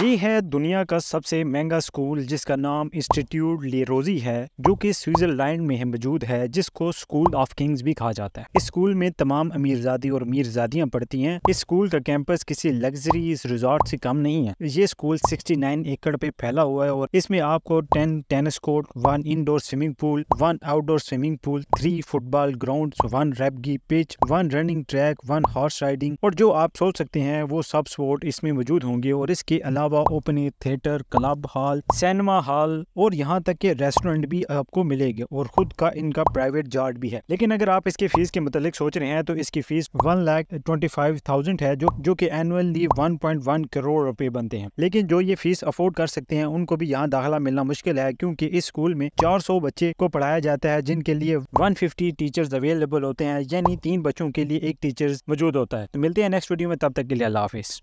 ये है दुनिया का सबसे महंगा स्कूल जिसका नाम इंस्टीट्यूट लेरोजी है जो कि स्विट्जरलैंड में मौजूद है जिसको स्कूल ऑफ किंग्स भी कहा जाता है इस स्कूल में तमाम अमीरजादी और मीरजादियां पढ़ती हैं इस स्कूल का कैंपस किसी लग्जरी रिजॉर्ट से कम नहीं है ये स्कूल 69 एकड़ पे फैला हुआ है और इसमें आपको ten tennis court one indoor swimming pool one outdoor swimming pool three football ground one रेपगी pitch one running track one horse riding और जो आप सोच सकते हैं वो सब स्पोर्ट इसमें मौजूद होंगे और इसके अलावा अलावा open air theatre club hall cinema hall और यहाँ तक के रेस्टोरेंट भी आपको मिलेगी और खुद का इनका प्राइवेट जार्ड भी है लेकिन अगर आप इसके फीस के मतलब सोच रहे हैं तो इसकी fees one lakh twenty five thousand है जो जो कि annually one point one crore रुपए बनते हैं लेकिन जो ये फीस अफोर्ड कर सकते हैं उनको भी यहाँ दाखिला मिलना मुश्किल है क्योंकि इस स्कूल में चार सौ बच्चे को पढ़ाया जाता है जिनके लिए वन फिफ्टी टीचर्स अवेलेबल होते हैं यानी तीन बच्चों के लिए एक टीचर्स मौजूद होता है तो मिलते हैं नेक्स्ट वीडियो में तब तक के लिए अल्लाह हाफिज़